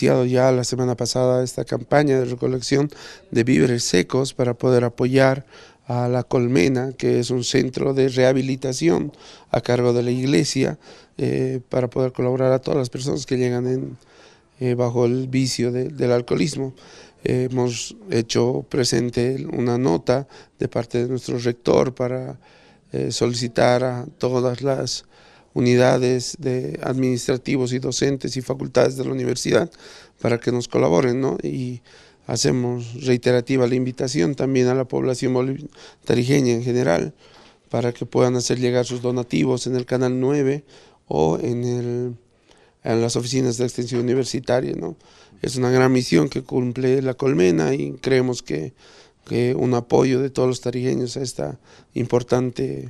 ya la semana pasada esta campaña de recolección de víveres secos para poder apoyar a La Colmena, que es un centro de rehabilitación a cargo de la iglesia, eh, para poder colaborar a todas las personas que llegan eh, bajo el vicio del alcoholismo. hemos hecho presente una nota de parte de nuestro rector para eh, solicitar a todas las unidades de administrativos y docentes y facultades de la universidad para que nos colaboren, Y hacemos reiterativa la invitación también a la población tarijeña en general para que puedan hacer llegar sus donativos en el canal 9 o en, el, en las oficinas de extensión universitaria, ¿no? Es una gran misión que cumple la colmena y creemos que, que un apoyo de todos los tarijeños a esta importante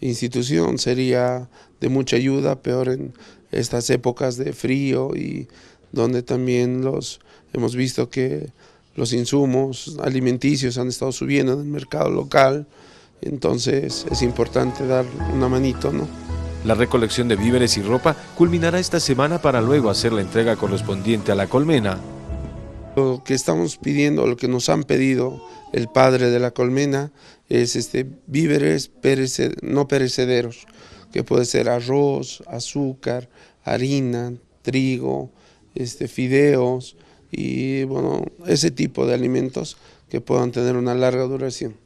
institución sería de mucha ayuda, peor en estas épocas de frío y donde también los hemos visto que los insumos alimenticios han estado subiendo en el mercado local, entonces es importante dar una manito, ¿no? La recolección de víveres y ropa culminará esta semana para luego hacer la entrega correspondiente a la colmena. Lo que estamos pidiendo, lo que nos han pedido el padre de la colmena es este, víveres no perecederos, que puede ser arroz, azúcar, harina, trigo, este, fideos y bueno, ese tipo de alimentos que puedan tener una larga duración.